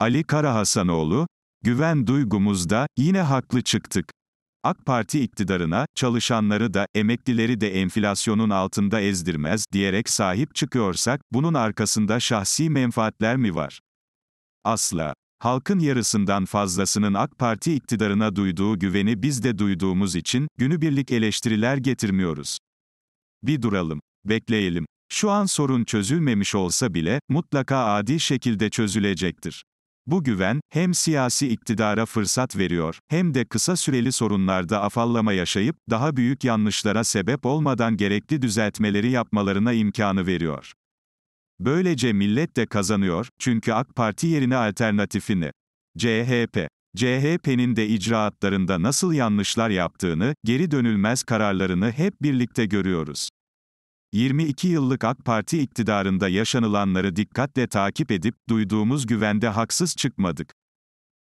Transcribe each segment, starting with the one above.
Ali Karahasanoğlu, güven duygumuzda, yine haklı çıktık. AK Parti iktidarına, çalışanları da, emeklileri de enflasyonun altında ezdirmez diyerek sahip çıkıyorsak, bunun arkasında şahsi menfaatler mi var? Asla. Halkın yarısından fazlasının AK Parti iktidarına duyduğu güveni biz de duyduğumuz için, günübirlik eleştiriler getirmiyoruz. Bir duralım, bekleyelim. Şu an sorun çözülmemiş olsa bile, mutlaka adi şekilde çözülecektir. Bu güven, hem siyasi iktidara fırsat veriyor, hem de kısa süreli sorunlarda afallama yaşayıp, daha büyük yanlışlara sebep olmadan gerekli düzeltmeleri yapmalarına imkanı veriyor. Böylece millet de kazanıyor, çünkü AK Parti yerine alternatifini, CHP, CHP'nin de icraatlarında nasıl yanlışlar yaptığını, geri dönülmez kararlarını hep birlikte görüyoruz. 22 yıllık AK Parti iktidarında yaşanılanları dikkatle takip edip, duyduğumuz güvende haksız çıkmadık.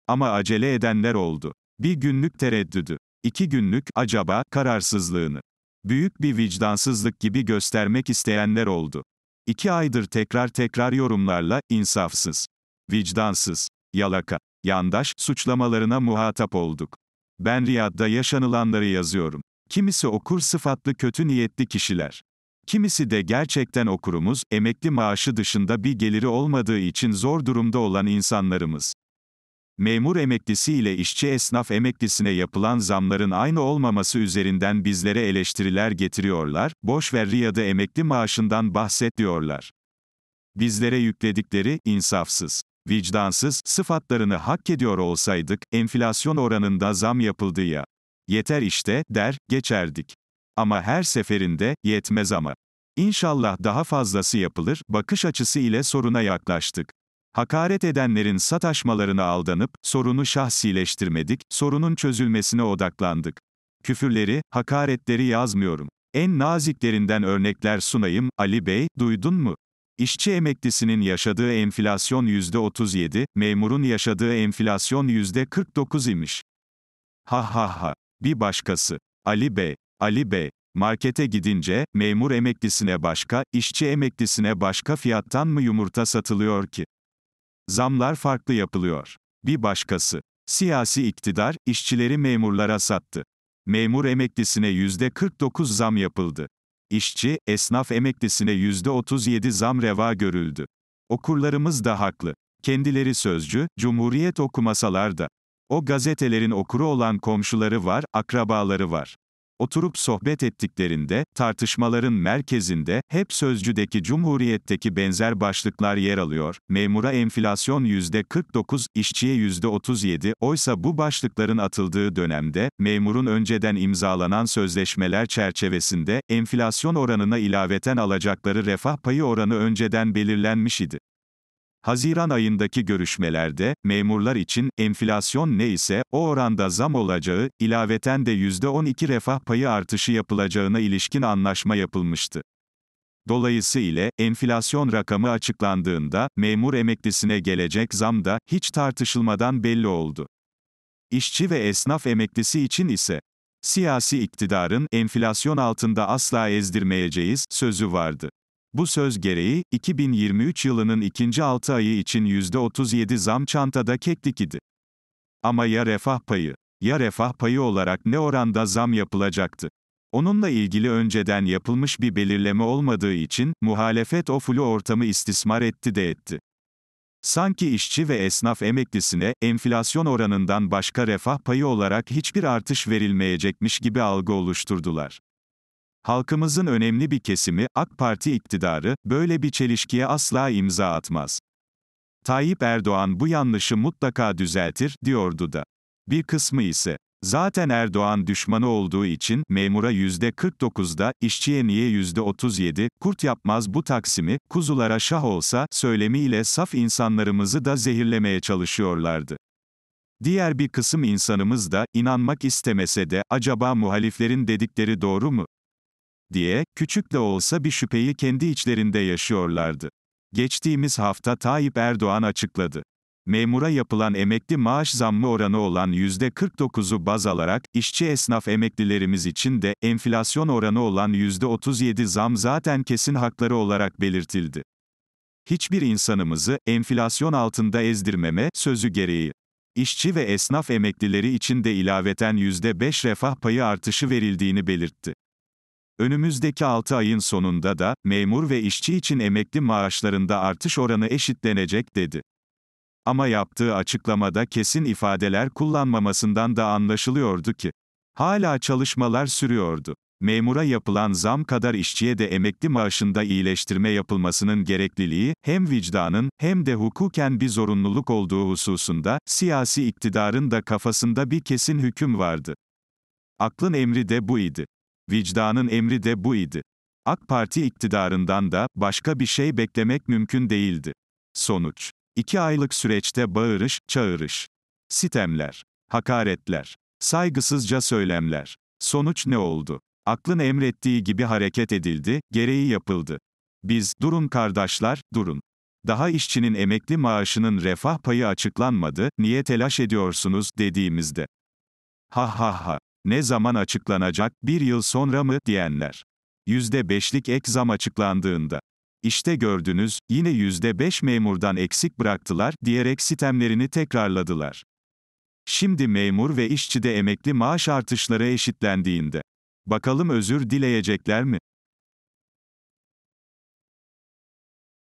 Ama acele edenler oldu. Bir günlük tereddüdü. iki günlük, acaba, kararsızlığını. Büyük bir vicdansızlık gibi göstermek isteyenler oldu. İki aydır tekrar tekrar yorumlarla, insafsız, vicdansız, yalaka, yandaş, suçlamalarına muhatap olduk. Ben Riyad'da yaşanılanları yazıyorum. Kimisi okur sıfatlı kötü niyetli kişiler. Kimisi de gerçekten okurumuz, emekli maaşı dışında bir geliri olmadığı için zor durumda olan insanlarımız. Memur emeklisi ile işçi esnaf emeklisine yapılan zamların aynı olmaması üzerinden bizlere eleştiriler getiriyorlar, boşver Riyad'ı emekli maaşından bahset diyorlar. Bizlere yükledikleri, insafsız, vicdansız, sıfatlarını hak ediyor olsaydık, enflasyon oranında zam yapıldı ya. Yeter işte, der, geçerdik. Ama her seferinde, yetmez ama. İnşallah daha fazlası yapılır, bakış açısı ile soruna yaklaştık. Hakaret edenlerin sataşmalarına aldanıp, sorunu şahsileştirmedik, sorunun çözülmesine odaklandık. Küfürleri, hakaretleri yazmıyorum. En naziklerinden örnekler sunayım, Ali Bey, duydun mu? İşçi emeklisinin yaşadığı enflasyon %37, memurun yaşadığı enflasyon %49 imiş. Ha ha ha. Bir başkası. Ali Bey, Ali Bey, markete gidince, memur emeklisine başka, işçi emeklisine başka fiyattan mı yumurta satılıyor ki? Zamlar farklı yapılıyor. Bir başkası. Siyasi iktidar, işçileri memurlara sattı. Memur emeklisine %49 zam yapıldı. İşçi, esnaf emeklisine %37 zam reva görüldü. Okurlarımız da haklı. Kendileri sözcü, cumhuriyet okumasalar da. O gazetelerin okuru olan komşuları var, akrabaları var. Oturup sohbet ettiklerinde, tartışmaların merkezinde, hep sözcüdeki cumhuriyetteki benzer başlıklar yer alıyor. Memura enflasyon %49, işçiye %37, oysa bu başlıkların atıldığı dönemde, memurun önceden imzalanan sözleşmeler çerçevesinde, enflasyon oranına ilaveten alacakları refah payı oranı önceden belirlenmiş idi. Haziran ayındaki görüşmelerde, memurlar için, enflasyon ne ise, o oranda zam olacağı, ilaveten de %12 refah payı artışı yapılacağına ilişkin anlaşma yapılmıştı. Dolayısıyla, enflasyon rakamı açıklandığında, memur emeklisine gelecek zam da, hiç tartışılmadan belli oldu. İşçi ve esnaf emeklisi için ise, siyasi iktidarın, enflasyon altında asla ezdirmeyeceğiz, sözü vardı. Bu söz gereği, 2023 yılının ikinci 6 ayı için %37 zam çantada keklik idi. Ama ya refah payı? Ya refah payı olarak ne oranda zam yapılacaktı? Onunla ilgili önceden yapılmış bir belirleme olmadığı için, muhalefet o flu ortamı istismar etti de etti. Sanki işçi ve esnaf emeklisine, enflasyon oranından başka refah payı olarak hiçbir artış verilmeyecekmiş gibi algı oluşturdular. Halkımızın önemli bir kesimi, AK Parti iktidarı, böyle bir çelişkiye asla imza atmaz. Tayyip Erdoğan bu yanlışı mutlaka düzeltir, diyordu da. Bir kısmı ise, zaten Erdoğan düşmanı olduğu için, memura %49'da, işçiye niye %37, kurt yapmaz bu taksimi, kuzulara şah olsa, söylemiyle saf insanlarımızı da zehirlemeye çalışıyorlardı. Diğer bir kısım insanımız da, inanmak istemese de, acaba muhaliflerin dedikleri doğru mu? diye, küçük de olsa bir şüpheyi kendi içlerinde yaşıyorlardı. Geçtiğimiz hafta Tayyip Erdoğan açıkladı. Memura yapılan emekli maaş zammı oranı olan %49'u baz alarak, işçi esnaf emeklilerimiz için de, enflasyon oranı olan %37 zam zaten kesin hakları olarak belirtildi. Hiçbir insanımızı, enflasyon altında ezdirmeme, sözü gereği. İşçi ve esnaf emeklileri için de ilaveten %5 refah payı artışı verildiğini belirtti. Önümüzdeki 6 ayın sonunda da, memur ve işçi için emekli maaşlarında artış oranı eşitlenecek dedi. Ama yaptığı açıklamada kesin ifadeler kullanmamasından da anlaşılıyordu ki, hala çalışmalar sürüyordu. Memura yapılan zam kadar işçiye de emekli maaşında iyileştirme yapılmasının gerekliliği, hem vicdanın, hem de hukuken bir zorunluluk olduğu hususunda, siyasi iktidarın da kafasında bir kesin hüküm vardı. Aklın emri de bu idi. Vicdanın emri de bu idi. AK Parti iktidarından da başka bir şey beklemek mümkün değildi. Sonuç. İki aylık süreçte bağırış, çağırış. Sitemler. Hakaretler. Saygısızca söylemler. Sonuç ne oldu? Aklın emrettiği gibi hareket edildi, gereği yapıldı. Biz, durun kardeşler, durun. Daha işçinin emekli maaşının refah payı açıklanmadı, niye telaş ediyorsunuz dediğimizde. Ha ha ha ne zaman açıklanacak, bir yıl sonra mı, diyenler. %5'lik ek zam açıklandığında. İşte gördünüz, yine %5 memurdan eksik bıraktılar, diyerek sistemlerini tekrarladılar. Şimdi memur ve işçi de emekli maaş artışları eşitlendiğinde. Bakalım özür dileyecekler mi?